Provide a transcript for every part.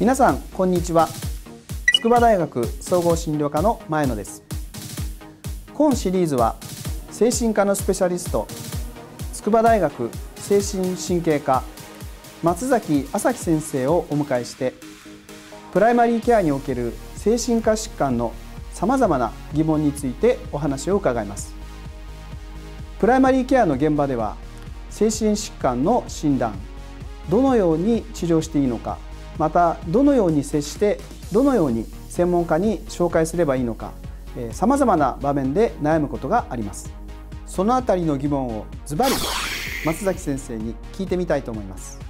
皆さんこんにちは筑波大学総合診療科の前野です今シリーズは精神科のスペシャリスト筑波大学精神神経科松崎朝樹先生をお迎えしてプライマリーケアにおける精神科疾患のさまざまな疑問についてお話を伺いますプライマリーケアの現場では精神疾患の診断どのように治療していいのかまたどのように接してどのように専門家に紹介すればいいのかえまざまな場面で悩むことがありますそのあたりの疑問をズバリ松崎先生に聞いてみたいと思います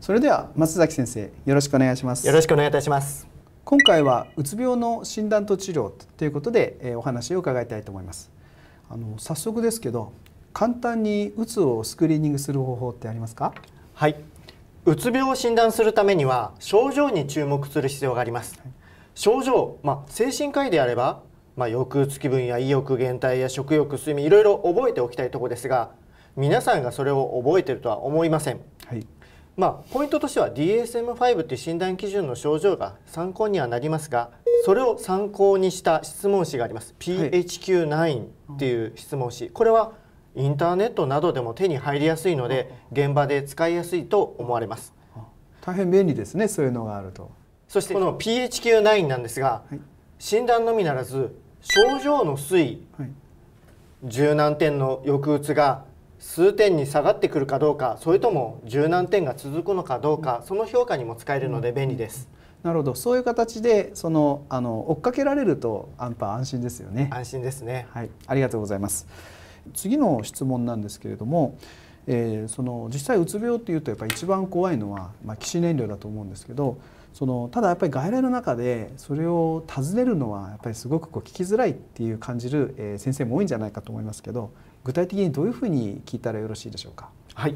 それでは松崎先生よろしくお願いしますよろしくお願いいたします今回はうつ病の診断と治療ということでえお話を伺いたいと思いますあの早速ですけど簡単にうつをスクリーニングする方法ってありますかはいうつ病を診断するためには症状に注目する必要があります、症状、まあ、精神科医であれば、まあ、抑うつ気分や意欲減退や食欲睡眠いろいろ覚えておきたいとこですが皆さんがそれを覚えてるとは思いません、はい、まあ、ポイントとしては DSM-5 という診断基準の症状が参考にはなりますがそれを参考にした質問紙があります、はい、PHQ9 っていう質問紙これはインターネットなどでも手に入りやすいので現場で使いやすいと思われます大変便利ですねそういうのがあるとそしてこの PHQ9 なんですが、はい、診断のみならず症状の推移、はい、点の抑うつが数点に下がってくるかどうかそれとも柔軟点が続くのかどうかその評価にも使えるので便利です、なるほどそういう形でそのあの追っかけられるとアンパン安心ですよね安心ですねはいありがとうございます次の質問なんですけれども、えー、その実際うつ病っていうとやっぱり一番怖いのは、まあ、起燃料だと思うんですけどそのただやっぱり外来の中でそれを尋ねるのはやっぱりすごくこう聞きづらいっていう感じる、え先生も多いんじゃないかと思いますけど具体的にどういうふうに聞いたらよろしいでしょうか。はい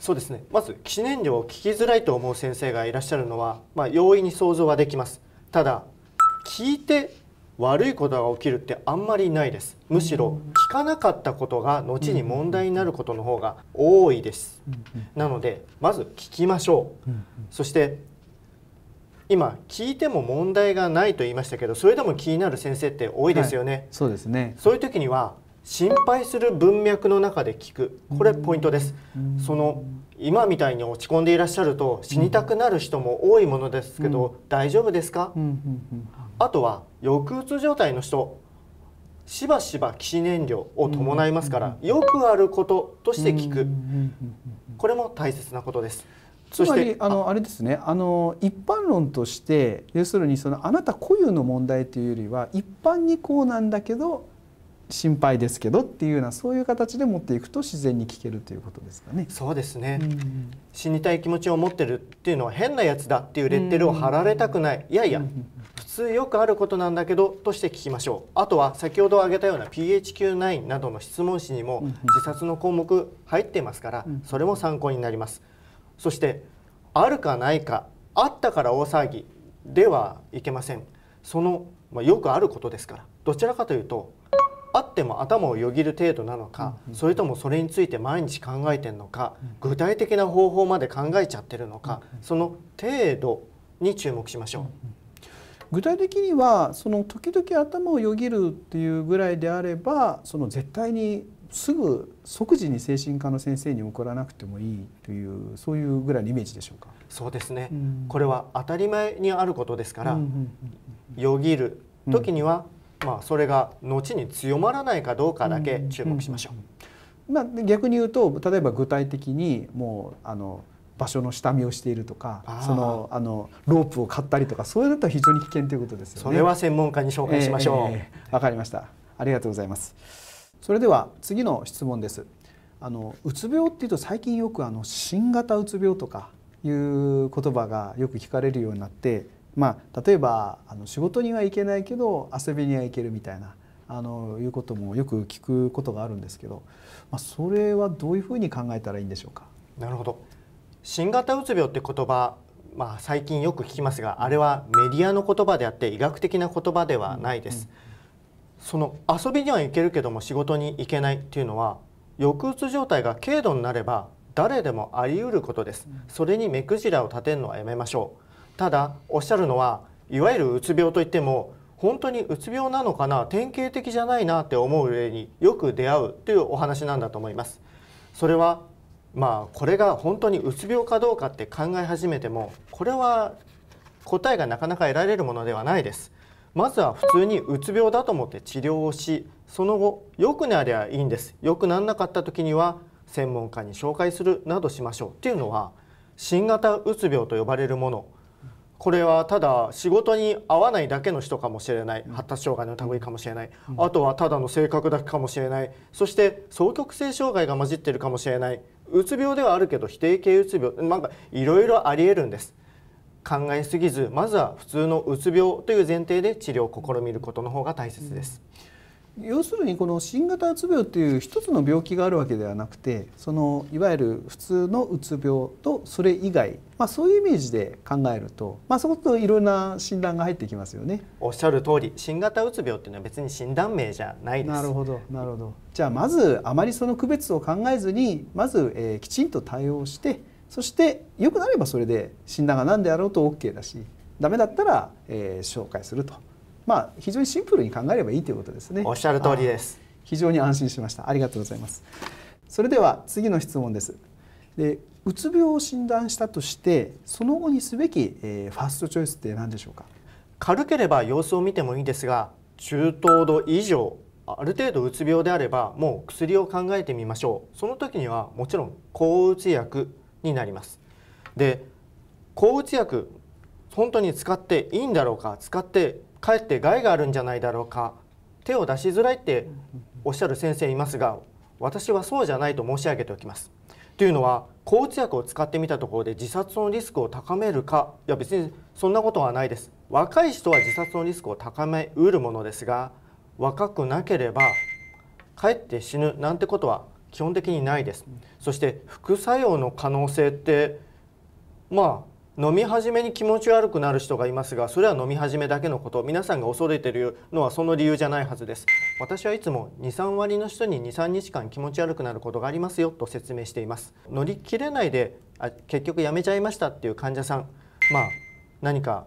そうですねまず起死燃料を聞きづらいと思う先生がいらっしゃるのは、まあ、容易に想像はできますただ聞いて悪いことが起きるってあんまりないですむしろ聞かなかったことが後に問題になることの方が多いです、なのでまず聞きましょう、そして今聞いても問題がないと言いましたけどそれでも気になる先生って多いですよね、はい、そうですねそういう時には心配する文脈の中で聞くこれポイントです。その今みたいに落ち込んでいらっしゃると死にたくなる人も多いものですけど、大丈夫ですか、あとは抑うつ状態の人しばしば起死燃料を伴いますから、よくあることとして聞く、これも大切なことです。つまりあのあれですねあの一般論として要するにそのあなた固有の問題というよりは一般にこうなんだけど心配ですけどっていうようなそういう形で持っていくと自然に聞けるということですかね。そうですね、うん、死にたい気持ちを持ってるっていうのは変なやつだっていうレッテルを貼られたくない、いやいや、普通よくあることなんだけどとして聞きましょうあとは先ほど挙げたような PHQ9 などの質問紙にも自殺の項目入ってますからそれも参考になります。そしてあるかないかあったから大騒ぎではいけませんその、まあ、よくあることですからどちらかというとあっても頭をよぎる程度なのか、それともそれについて毎日考えてるのか、具体的な方法まで考えちゃってるのか、その程度に注目しましょう。具体的にはその時々頭をよぎるっていうぐらいであればその絶対にすぐ即時に精神科の先生に怒らなくてもいいというそういうぐらいのイメージでしょうかそうですね、うん、これは当たり前にあることですから、よぎる時にはまあ、それが後に強まらないかどうかだけ注目しましょう。まあ、逆に言うと例えば具体的にもうあの場所の下見をしているとかそのあのロープを買ったりとかそれだと非常に危険ということですよね。それは専門家に紹介しましょう。わ、えー、えー、かりました。ありがとうございます。それでは次の質問です。あのうつ病っていうと最近よくあの新型うつ病とかいう言葉がよく聞かれるようになってまあ、例えばあの仕事には行けないけど遊びには行けるみたいなあのいうこともよく聞くことがあるんですけど、まあ、それはどういうふうに考えたらいいんでしょうかなるほど新型うつ病って言葉まあ、最近よく聞きますがあれはメディアの言葉であって医学的な言葉ではないです、うんうん、その遊びには行けるけども仕事に行けないっていうのは抑うつ状態が軽度になれば誰でもあり得ることです、うん、それに目くじらを立てるのはやめましょうただおっしゃるのはいわゆるうつ病といっても本当にうつ病なのかな典型的じゃないなって思う例によく出会うというお話なんだと思います。それはまあこれが本当にうつ病かどうかって考え始めてもこれは答えがなかなか得られるものではないです。まずは普通にうつ病だと思って治療をしその後良くなりゃいいんです良くならなかった時には専門家に紹介するなどしましょうっていうのは新型うつ病と呼ばれるものこれはただ仕事に合わないだけの人かもしれない発達障害の類かもしれない、うん、あとはただの性格だけかもしれないそして双極性障害が混じってるかもしれないうつ病ではあるけど否定形うつ病なんかいろいろありえるんです考えすぎずまずは普通のうつ病という前提で治療を試みることの方が大切です、うん要するにこの新型うつ病っていう一つの病気があるわけではなくてそのいわゆる普通のうつ病とそれ以外、まあ、そういうイメージで考えると、まあ、そこといろんな診断が入ってきますよねおっしゃる通り新型うつ病っていうのは別に診断名じゃないなるほどなるほどじゃあまずあまりその区別を考えずにまず、えー、きちんと対応してそして良くなればそれで診断が何であろうと OK だしダメだったら、えー、紹介すると。まあ、非常にシンプルに考えればいいということですね。おっしゃる通りです。非常に安心しました。ありがとうございます。それでは次の質問です。でうつ病を診断したとしてその後にすべき、えー、ファーストチョイスって何でしょうか軽ければ様子を見てもいいですが中等度以上ある程度うつ病であればもう薬を考えてみましょうその時にはもちろん抗うつ薬になりますで抗うつ薬本当に使っていいんだろうか使ってかえって害があるんじゃないだろうか手を出しづらいっておっしゃる先生いますが私はそうじゃないと申し上げておきます。というのは抗うつ薬を使ってみたところで自殺のリスクを高めるかいや別にそんなことはないです若い人は自殺のリスクを高めうるものですが若くなければかえって死ぬなんてことは基本的にないですそして副作用の可能性ってまあ飲み始めに気持ち悪くなる人がいますがそれは飲み始めだけのこと皆さんが恐れてるのはその理由じゃないはずです私はいつも23割の人に23日間気持ち悪くなることがありますよと説明しています乗り切れないであ結局やめちゃいましたっていう患者さんまあ何か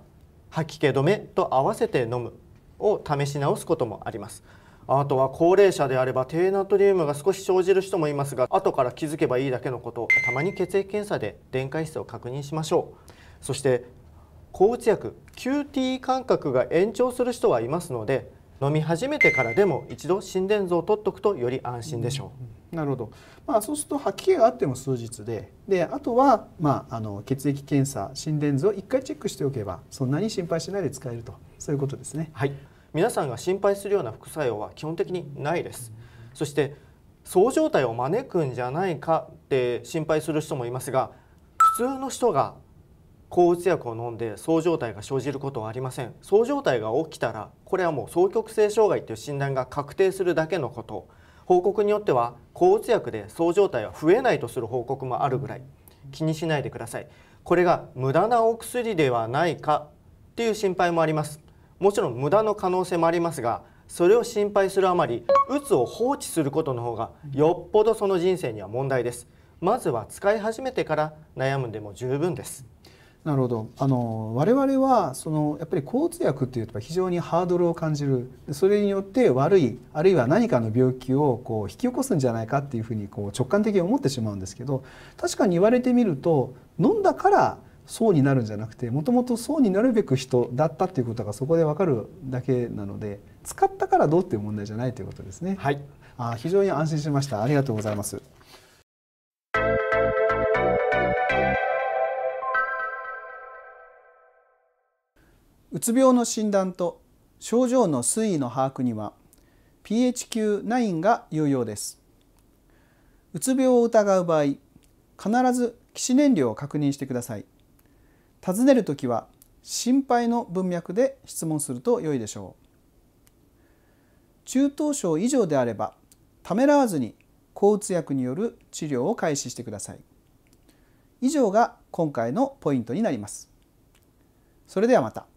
吐き気止めと合わせて飲むを試し直すこともありますあとは高齢者であれば低ナトリウムが少し生じる人もいますが後から気づけばいいだけのことたまに血液検査で電解質を確認しましょうそして抗うつ薬 QT 間隔が延長する人はいますので飲み始めてからでも一度心電図を取っておくとより安心でしょう。うん、なるほど、まあ、そうすると吐き気があっても数日でであとは、まあ、あの血液検査心電図を1回チェックしておけばそんなに心配しないで使えるとそういうことですね。はい皆さんが心配するような副作用は基本的にないです。そしてそう状態を招くんじゃないかって心配する人もいますが普通の人が抗うつ薬を飲んでそう状態が生じることはありませんそう状態が起きたらこれはもう双極性障害という診断が確定するだけのこと報告によっては抗うつ薬でそう状態は増えないとする報告もあるぐらい気にしないでくださいこれが無駄なお薬ではないかっていう心配もありますもちろん無駄の可能性もありますがそれを心配するあまりうつを放置することの方がよっぽどその人生には問題ですまずは使い始めてから悩むんでも十分ですなるほどあの我々はそのやっぱり抗通薬っていうと非常にハードルを感じるそれによって悪いあるいは何かの病気をこう引き起こすんじゃないかっていうふうにこう直感的に思ってしまうんですけど確かに言われてみると飲んだからそうになるんじゃなくてもともとそうになるべく人だったっていうことがそこで分かるだけなので使ったからどうっていう問題じゃないということですね。はい、あ非常に安心しましたありがとうございますうつ病の診断と症状の推移の把握には PHQ-9 が有用ですうつ病を疑う場合必ず起死燃料を確認してください尋ねるときは心配の文脈で質問すると良いでしょう中等症以上であればためらわずに抗うつ薬による治療を開始してください以上が今回のポイントになりますそれではまた